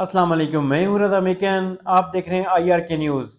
अस्सलाम वालेकुम मैं हूं रजा मेकैन आप देख रहे हैं आईआरके न्यूज़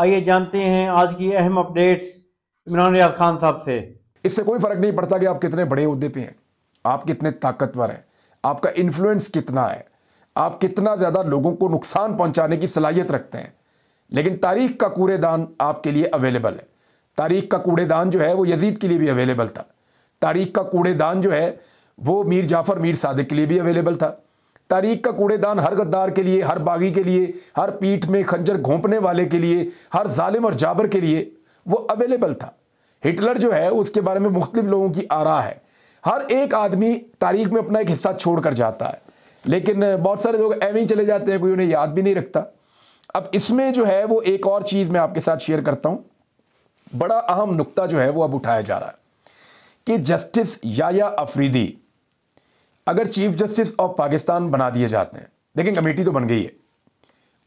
आइए जानते हैं आज की अहम अपडेट्स इमरान रियाज खान साहब से इससे कोई फ़र्क नहीं पड़ता कि आप कितने बड़े उद्दे पे हैं आप कितने ताकतवर हैं आपका इन्फ्लुएंस कितना है आप कितना ज़्यादा लोगों को नुकसान पहुँचाने की सलाहियत रखते हैं लेकिन तारीख का कूड़ेदान आपके लिए अवेलेबल है तारीख का कूड़ेदान जो है वो यजीद के लिए भी अवेलेबल था तारीख का कूड़ेदान जो है वो मीर जाफ़र मीर सादिक के लिए भी अवेलेबल था तारीख का कूड़ेदान हर गद्दार के लिए हर बागी के लिए हर पीठ में खंजर घोंपने वाले के लिए हर जालिम और जाबर के लिए वो अवेलेबल था हिटलर जो है उसके बारे में मुख्तु लोगों की आरा है हर एक आदमी तारीख में अपना एक हिस्सा छोड़ कर जाता है लेकिन बहुत सारे लोग ऐवे ही चले जाते हैं कोई उन्हें याद भी नहीं रखता अब इसमें जो है वो एक और चीज़ मैं आपके साथ शेयर करता हूँ बड़ा अहम नुकता जो है वो अब उठाया जा रहा है कि जस्टिस याया अफरीदी अगर चीफ जस्टिस ऑफ पाकिस्तान बना दिए जाते हैं लेकिन कमेटी तो बन गई है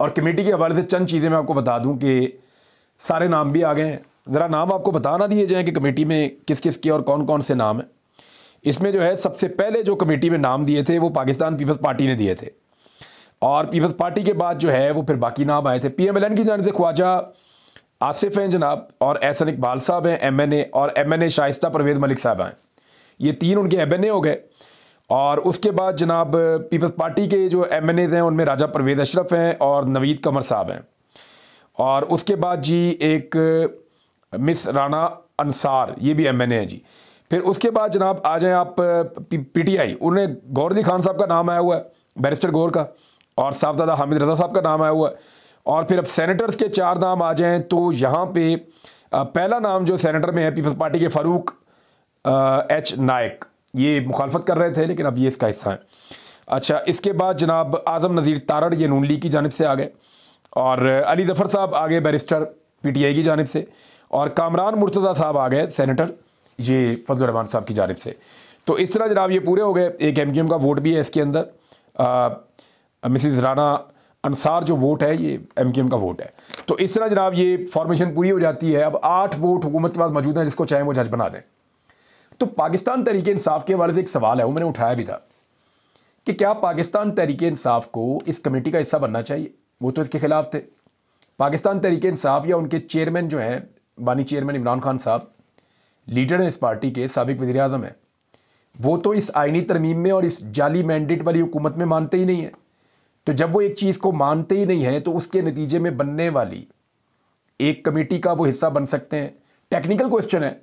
और कमेटी के हवाले से चंद चीज़ें मैं आपको बता दूं कि सारे नाम भी आ गए हैं ज़रा नाम आपको बता ना दिए जाएँ कि कमेटी में किस किस के और कौन कौन से नाम हैं इसमें जो है सबसे पहले जो कमेटी में नाम दिए थे वो पाकिस्तान पीपल्स पार्टी ने दिए थे और पीपल्स पार्टी के बाद जो है वो फिर बाकी नाम आए थे पी एम एल एन की जानते ख्वाजा आसिफ हैं जनाब और एहसन इकबाल साहब हैं एम एन ए और M N A Shaista Parvez Malik साहब हैं ये तीन उनके एम एन ए हो गए और उसके बाद जनाब पीपल्स पार्टी के जो एम एन एज़ हैं उनमें राजा परवेज़ अशरफ हैं और नवीद कमर साहब हैं और उसके बाद जी एक मिस राना अंसार ये भी एम एन ए हैं जी फिर उसके बाद जनाब आ जाएँ आप पी टी आई उन्हें गौर अली खान साहब का नाम आया हुआ है बैरिस्टर गौर का और साहबदादा हामिद रजा साहब का नाम आया हुआ है और फिर अब सेनेटर्स के चार नाम आ जाएँ तो यहाँ पे पहला नाम जो सेनेटर में है पीपल्स पार्टी के फ़ारूक एच नायक ये मुखालफत कर रहे थे लेकिन अब ये इसका हिस्सा है अच्छा इसके बाद जनाब आज़म नज़ीर तारड़ ये नून लीग की जानब से आ गए और अली जफ़र साहब आ गए बैरिस्टर पी टी आई की जानब से और कामरान मुर्तज़ा साहब आ गए सैनिटर ये फजल रहमान साहब की जानब से तो इस तरह जनाब ये पूरे हो गए एक एम क्यू एम का वोट भी है इसके अंदर मिसिज राना अनसार जो वोट है ये एम क्यू एम का वोट है तो इस तरह जनाब ये फॉर्मेशन पूरी हो जाती है अब आठ वोट हुकूमत के पास मौजूद हैं जिसको चाहें वो जज बना दें तो पाकिस्तान तहरीक इंसाफ के हवाले से एक सवाल है वो मैंने उठाया भी था कि क्या पाकिस्तान तहरीक इंसाफ को इस कमेटी का हिस्सा बनना चाहिए वो तो इसके खिलाफ थे पाकिस्तान तहरीक इंसाफ या उनके चेयरमैन जो हैं बानी चेयरमैन इमरान खान साहब लीडर हैं इस पार्टी के सबक वजी अजम हैं वो तो इस आइनी तरमीम में और इस जाली मैंडेट वाली हुकूमत में मानते ही नहीं है तो जब वो एक चीज़ को मानते ही नहीं हैं तो उसके नतीजे में बनने वाली एक कमेटी का वो हिस्सा बन सकते हैं टेक्निकल क्वेश्चन है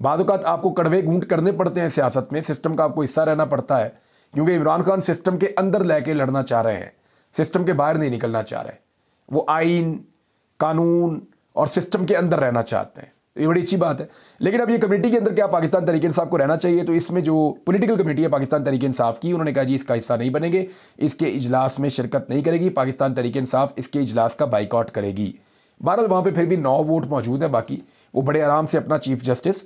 बाद आपको कड़वे घूंट करने पड़ते हैं सियासत में सिस्टम का आपको हिस्सा रहना पड़ता है क्योंकि इमरान खान सिस्टम के अंदर लेके लड़ना चाह रहे हैं सिस्टम के बाहर नहीं निकलना चाह रहे वो आइन कानून और सिस्टम के अंदर रहना चाहते हैं ये बड़ी अच्छी बात है लेकिन अब ये कमेटी के अंदर क्या पाकिस्तान तरीके इंसाफ को रहना चाहिए तो इसमें जो पॉलिटिकल कमेटी है पाकिस्तान तरीके इंसाफ की उन्होंने कहा जी इसका हिस्सा नहीं बनेंगे इसके इजलास में शिरकत नहीं करेगी पाकिस्तान तरीके इंसाफ इसके इजलास का बाइकआउट करेगी बहरहाल वहाँ पर फिर भी नौ वोट मौजूद है बाकी वो बड़े आराम से अपना चीफ जस्टिस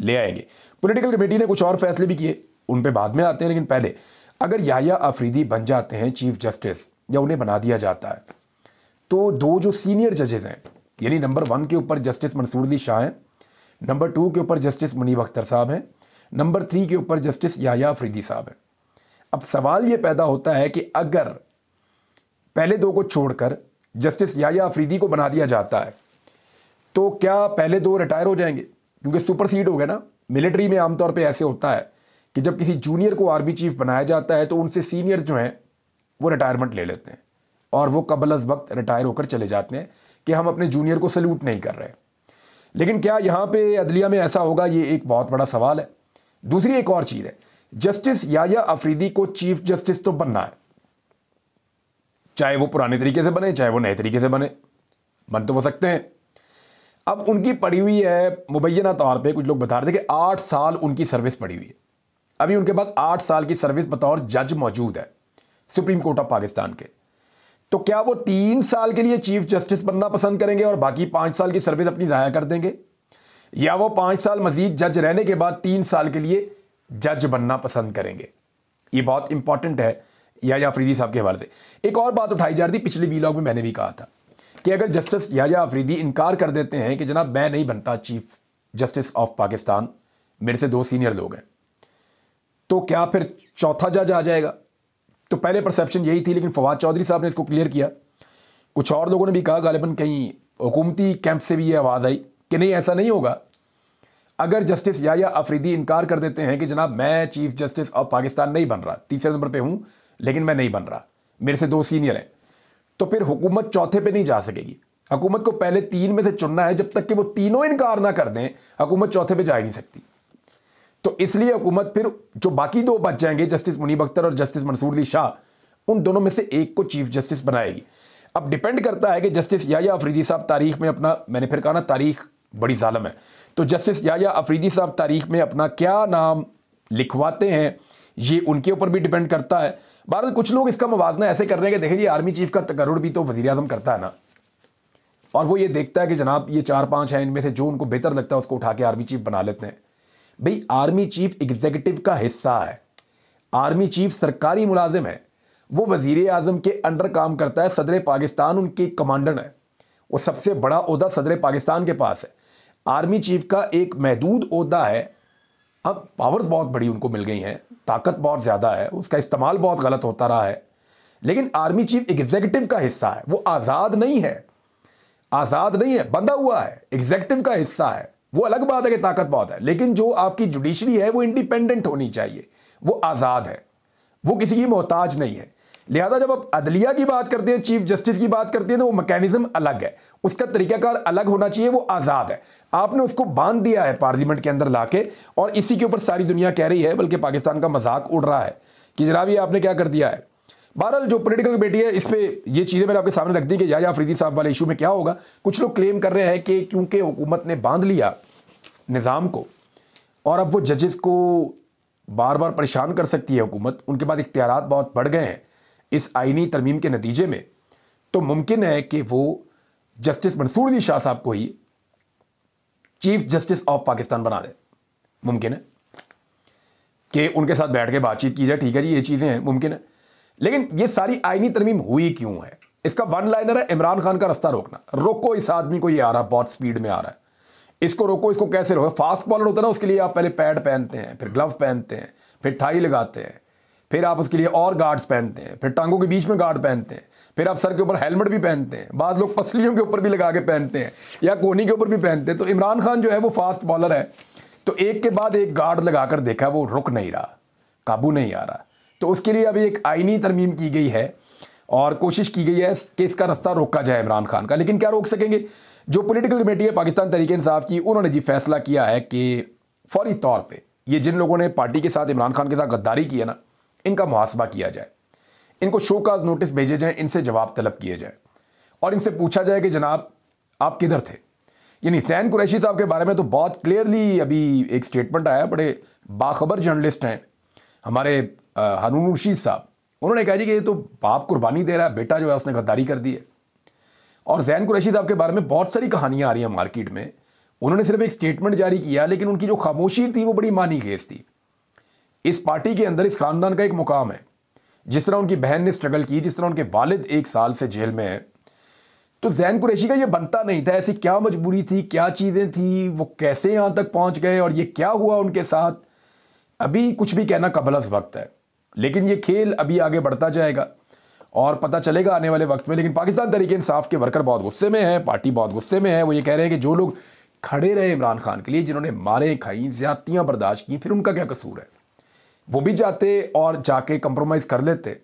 ले आएंगे पॉलिटिकल कमेटी ने कुछ और फैसले भी किए उन पर बाद में आते हैं लेकिन पहले अगर याया अफरीदी बन जाते हैं चीफ जस्टिस या उन्हें बना दिया जाता है तो दो जो सीनियर जजेस हैं यानी नंबर वन के ऊपर जस्टिस मंसूर अली शाह हैं नंबर टू के ऊपर जस्टिस मुनीब अख्तर साहब हैं नंबर थ्री के ऊपर जस्टिस याया अफरीदी साहब हैं अब सवाल ये पैदा होता है कि अगर पहले दो को छोड़कर जस्टिस याया अफरीदी को बना दिया जाता है तो क्या पहले दो रिटायर हो जाएंगे क्योंकि सुपर सीड हो गया ना मिलिट्री में आमतौर पे ऐसे होता है कि जब किसी जूनियर को आर्मी चीफ बनाया जाता है तो उनसे सीनियर जो हैं वो रिटायरमेंट ले लेते हैं और वो कबल अज वक्त रिटायर होकर चले जाते हैं कि हम अपने जूनियर को सल्यूट नहीं कर रहे लेकिन क्या यहाँ पे अदलिया में ऐसा होगा ये एक बहुत बड़ा सवाल है दूसरी एक और चीज़ है जस्टिस याया अफरीदी को चीफ जस्टिस तो बनना है चाहे वो पुराने तरीके से बने चाहे वो नए तरीके से बने बन तो हो सकते हैं अब उनकी पड़ी हुई है मुबैना तौर पे कुछ लोग बता रहे थे कि आठ साल उनकी सर्विस पड़ी हुई है अभी उनके पास आठ साल की सर्विस बतौर जज मौजूद है सुप्रीम कोर्ट ऑफ पाकिस्तान के तो क्या वो तीन साल के लिए चीफ जस्टिस बनना पसंद करेंगे और बाकी पाँच साल की सर्विस अपनी ज़ाया कर देंगे या वो पाँच साल मजीद जज रहने के बाद तीन साल के लिए जज बनना पसंद करेंगे ये बहुत इंपॉर्टेंट है या, या फ्रीदी साहब के हवाले से एक और बात उठाई जा रही थी पिछले वीलॉग में मैंने भी कहा था कि अगर जस्टिस याजा अफरीदी इनकार कर देते हैं कि जनाब मैं नहीं बनता चीफ जस्टिस ऑफ पाकिस्तान मेरे से दो सीनियर लोग हैं तो क्या फिर चौथा जज आ जाएगा तो पहले परसेप्शन यही थी लेकिन फवाद चौधरी साहब ने इसको क्लियर किया कुछ और लोगों ने भी कहा गालिबन कहीं हुकूमती कैंप से भी ये आवाज़ आई कि नहीं ऐसा नहीं होगा अगर जस्टिस याया अफरीदी इनकार कर देते हैं कि जनाब मैं चीफ जस्टिस ऑफ पाकिस्तान नहीं बन रहा तीसरे नंबर पे हूँ लेकिन मैं नहीं बन रहा मेरे से दो सीनियर हैं तो फिर हुकूमत चौथे पे नहीं जा सकेगी हुकूमत को पहले तीन में से चुनना है जब तक कि वो तीनों इनकार ना कर दें हुकूमत चौथे पे जा ही नहीं सकती तो इसलिए हुकूमत फिर जो बाकी दो बच जाएंगे जस्टिस मुनीब अख्तर और जस्टिस मंसूर अली शाह उन दोनों में से एक को चीफ जस्टिस बनाएगी अब डिपेंड करता है कि जस्टिस याया अफरीदी साहब तारीख में अपना मैंने फिर कहा ना तारीख बड़ी ालम है तो जस्टिस याया अफरीदी साहब तारीख में अपना क्या नाम लिखवाते हैं ये उनके ऊपर भी डिपेंड करता है बहरहाल कुछ लोग इसका मुवजना ऐसे कर रहे हैं कि देखें जी आर्मी चीफ का तकर भी तो वजी अजम करता है ना और वो ये देखता है कि जनाब ये चार पाँच हैं इनमें से जो उनको बेहतर लगता है उसको उठा के आर्मी चीफ बना लेते हैं भाई आर्मी चीफ एग्जीक्यूटिव का हिस्सा है आर्मी चीफ सरकारी मुलाजिम है वो वजीर अजम के अंडर काम करता है सदर पाकिस्तान उनके कमांडर है वो सबसे बड़ा अहदा सदर पाकिस्तान के पास है आर्मी चीफ का एक महदूद अहदा है अब पावर्स बहुत बड़ी उनको मिल गई हैं ताकत बहुत ज़्यादा है उसका इस्तेमाल बहुत गलत होता रहा है लेकिन आर्मी चीफ एग्जीक्यूटिव का हिस्सा है वो आज़ाद नहीं है आज़ाद नहीं है बंधा हुआ है एग्जीक्यूटिव का हिस्सा है वो अलग बात है कि ताकत बहुत है लेकिन जो आपकी जुडिशरी है वो इंडिपेंडेंट होनी चाहिए वो आज़ाद है वो किसी की मोहताज नहीं है लिहाजा जब आप अदलिया की बात करते हैं चीफ जस्टिस की बात करते हैं तो वो मैकेनिज्म अलग है उसका तरीकाकार अलग होना चाहिए वो आज़ाद है आपने उसको बांध दिया है पार्लियामेंट के अंदर ला के और इसी के ऊपर सारी दुनिया कह रही है बल्कि पाकिस्तान का मजाक उड़ रहा है कि जनाब ये आपने क्या कर दिया है बहरहाल जो पोलिटिकल कमेटी है इस पर यह चीज़ें मैंने आपके सामने रख दी कि याजा अफरीदी साहब वाले इशू में क्या होगा कुछ लोग क्लेम कर रहे हैं कि क्योंकि हुकूमत ने बांध लिया निज़ाम को और अब वो जजेस को बार बार परेशान कर सकती है हुकूमत उनके बाद इख्तियार बहुत बढ़ गए हैं इस आइनी तरमीम के नतीजे में तो मुमकिन है कि वो जस्टिस मंसूर अली शाह साहब को ही चीफ जस्टिस ऑफ पाकिस्तान बना दे मुमकिन है कि उनके साथ बैठ के बातचीत की जाए ठीक है जी ये चीज़ें हैं मुमकिन है लेकिन ये सारी आइनी तरमीम हुई क्यों है इसका वन लाइनर है इमरान खान का रास्ता रोकना रोको इस आदमी को ये आ रहा है बहुत स्पीड में आ रहा है इसको रोको इसको कैसे रोको फास्ट बॉलर होता है ना उसके लिए आप पहले पैड पहनते हैं फिर ग्लव पहनते हैं फिर थाई लगाते हैं फिर आप उसके लिए और गार्ड्स पहनते हैं फिर टांगों के बीच में गार्ड पहनते हैं फिर आप सर के ऊपर हेलमेट भी पहनते हैं बाद लोग पसलियों के ऊपर भी लगा के पहनते हैं या कोहनी के ऊपर भी पहनते हैं तो इमरान खान जो है वो फास्ट बॉलर है तो एक के बाद एक गार्ड लगा कर देखा वो रुक नहीं रहा काबू नहीं आ रहा तो उसके लिए अभी एक आइनी तरमीम की गई है और कोशिश की गई है कि इसका रास्ता रोका जाए इमरान खान का लेकिन क्या रोक सकेंगे जो पॉलिटिकल कमेटी है पाकिस्तान तरीके इंसाफ की उन्होंने जी फैसला किया है कि फौरी तौर पे ये जिन लोगों ने पार्टी के साथ इमरान खान के साथ गद्दारी की है ना इनका मुहासबा किया जाए इनको शो काज नोटिस भेजे जाएं इनसे जवाब तलब किए जाएं और इनसे पूछा जाए कि जनाब आप किधर थे यानी सैन कुरैशी साहब के बारे में तो बहुत क्लियरली अभी एक स्टेटमेंट आया बड़े बाखबर जर्नलिस्ट हैं हमारे हनून रशीद साहब उन्होंने कहा जी कि ये तो बाप कुर्बानी दे रहा है बेटा जो है उसने गद्दारी कर दी है और जैन कुरैशी साहब के बारे में बहुत सारी कहानियाँ आ रही हैं मार्केट में उन्होंने सिर्फ एक स्टेटमेंट जारी किया लेकिन उनकी जो खामोशी थी वो बड़ी मानी गेज थी इस पार्टी के अंदर इस खानदान का एक मुकाम है जिस तरह उनकी बहन ने स्ट्रगल की जिस तरह उनके वालिद एक साल से जेल में है तो जैन कुरैशी का ये बनता नहीं था ऐसी क्या मजबूरी थी क्या चीज़ें थी वो कैसे यहाँ तक पहुँच गए और ये क्या हुआ उनके साथ अभी कुछ भी कहना कबल वक्त है लेकिन ये खेल अभी आगे बढ़ता जाएगा और पता चलेगा आने वाले वक्त में लेकिन पाकिस्तान तरीके इंसाफ के वर्कर बहुत गुस्से में हैं पार्टी बहुत गुस्से में है वो ये कह रहे हैं कि जो लोग खड़े रहे इमरान खान के लिए जिन्होंने मारे खाई ज्यादतियाँ बर्दाश्त की फिर उनका क्या कसूर है वो भी जाते और जाके कंप्रोमाइज़ कर लेते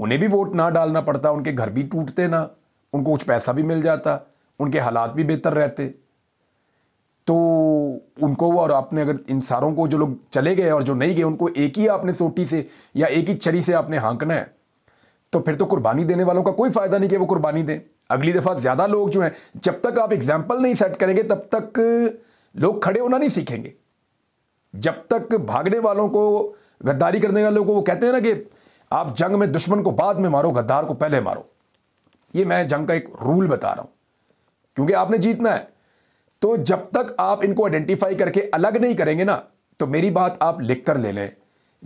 उन्हें भी वोट ना डालना पड़ता उनके घर भी टूटते ना उनको कुछ पैसा भी मिल जाता उनके हालात भी बेहतर रहते तो उनको और आपने अगर इन सारों को जो लोग चले गए और जो नहीं गए उनको एक ही आपने सोटी से या एक ही छड़ी से आपने हाँकना है तो फिर तो कुर्बानी देने वालों का कोई फ़ायदा नहीं कि वो कुर्बानी दें अगली दफ़ा ज़्यादा लोग जो हैं जब तक आप एग्जाम्पल नहीं सेट करेंगे तब तक लोग खड़े होना नहीं सीखेंगे जब तक भागने वालों को गद्दारी करने वालों को वो कहते हैं ना कि आप जंग में दुश्मन को बाद में मारो गद्दार को पहले मारो ये मैं जंग का एक रूल बता रहा हूं क्योंकि आपने जीतना है तो जब तक आप इनको आइडेंटिफाई करके अलग नहीं करेंगे ना तो मेरी बात आप लिख कर ले लें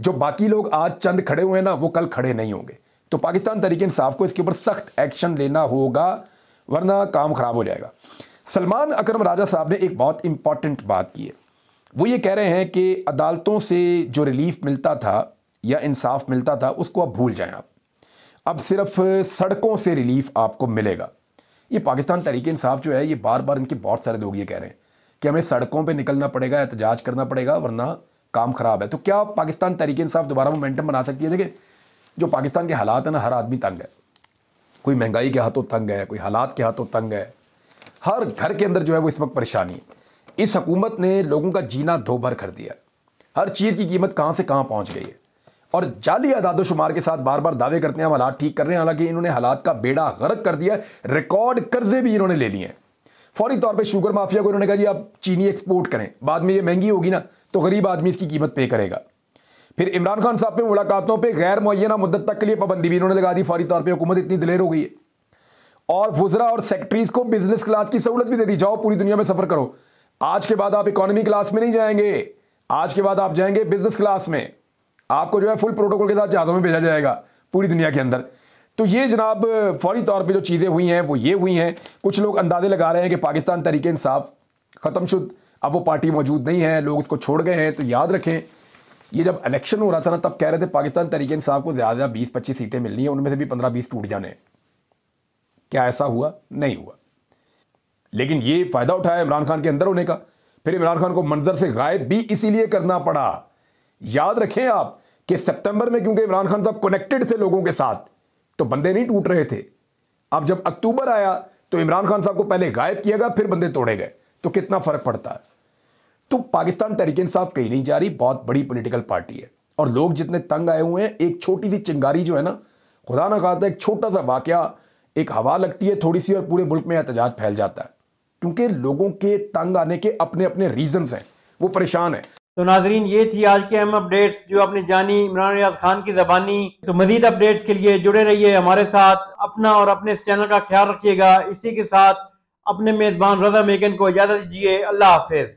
जो बाकी लोग आज चंद खड़े हुए हैं ना वो कल खड़े नहीं होंगे तो पाकिस्तान तरीके इंसाफ को इसके ऊपर सख्त एक्शन लेना होगा वरना काम खराब हो जाएगा सलमान अकरम राजा साहब ने एक बहुत इंपॉर्टेंट बात की है वो ये कह रहे हैं कि अदालतों से जो रिलीफ मिलता था या इंसाफ मिलता था उसको अब भूल जाएं आप अब सिर्फ सड़कों से रिलीफ आपको मिलेगा ये पाकिस्तान तहरीक इंसाफ जो है ये बार बार इनके बहुत सारे लोग ये कह रहे हैं कि हमें सड़कों पे निकलना पड़ेगा एहतजाज करना पड़ेगा वरना काम ख़राब है तो क्या पाकिस्तान तरीके इंसाफ दोबारा मोमेंटम बना सकती है देखिए जो पाकिस्तान के हालात है ना हर आदमी तंग है कोई महंगाई के हाथों तंग है कोई हालात के हाथों तंग है हर घर के अंदर जो है वो इस वक्त परेशानी है इस हकूमत ने लोगों का जीना भर कर दिया हर चीज़ की कीमत कहाँ से कहाँ पहुँच गई है और जाली अदाद शुमार के साथ बार बार दावे करते हैं हम हालात ठीक कर रहे हैं हालांकि इन्होंने हालात का बेड़ा गर्क कर दिया रिकॉर्ड कर्जे भी इन्होंने ले लिए हैं फौरी तौर पर शुगर माफिया को इन्होंने कहा जी आप चीनी एक्सपोर्ट करें बाद में ये महंगी होगी ना तो गरीब आदमी इसकी कीमत पे करेगा फिर इमरान खान साहब पर मुलाकातों पर गैर मुना मुद्दत तक के लिए पाबंदी भी इन्होंने लगा दी फौरी तौर पर हुकूमत इतनी दिलेर हो गई है और वजरा और सेक्रेटरीज को बिजनेस क्लास की सहूलत भी दे दी जाओ पूरी दुनिया में सफर करो आज के बाद आप इकोनॉमी क्लास में नहीं जाएंगे आज के बाद आप जाएंगे बिजनेस क्लास में आपको जो है फुल प्रोटोकॉल के साथ जहाज़ों में भेजा जाएगा पूरी दुनिया के अंदर तो ये जनाब फौरी तौर पे जो चीज़ें हुई हैं वो ये हुई हैं कुछ लोग अंदाजे लगा रहे हैं कि पाकिस्तान तरीके इंसाफ ख़त्म शुद अब वो पार्टी मौजूद नहीं है लोग उसको छोड़ गए हैं तो याद रखें ये जब इलेक्शन हो रहा था ना तब कह रहे थे पाकिस्तान तरीके इंसाफ को ज़्यादा ज़्यादा बीस पच्चीस सीटें मिलनी है उनमें से भी पंद्रह बीस टूट जाने क्या ऐसा हुआ नहीं हुआ लेकिन ये फायदा उठाया इमरान खान के अंदर होने का फिर इमरान खान को मंजर से गायब भी इसीलिए करना पड़ा याद रखें आप कि सितंबर में क्योंकि इमरान खान साहब कनेक्टेड थे लोगों के साथ तो बंदे नहीं टूट रहे थे अब जब अक्टूबर आया तो इमरान खान साहब को पहले गायब किया गया फिर बंदे तोड़े गए तो कितना फर्क पड़ता है तो पाकिस्तान तरीके साफ कहीं नहीं जा रही बहुत बड़ी पोलिटिकल पार्टी है और लोग जितने तंग आए हुए हैं एक छोटी सी चिंगारी जो है ना खुदा ना खाता एक छोटा सा वाक्य एक हवा लगती है थोड़ी सी और पूरे मुल्क में एहतजाज फैल जाता है क्योंकि लोगों के तंग आने के अपने अपने रीजन हैं वो परेशान है तो नाजरीन ये थी आज के अहम अपडेट्स जो आपने जानी इमरान रियाज खान की जबानी तो मजीद अपडेट्स के लिए जुड़े रहिए हमारे साथ अपना और अपने इस चैनल का ख्याल रखिएगा इसी के साथ अपने मेज़बान रजा मेगन को इजाज़त दीजिए अल्लाह हाफिज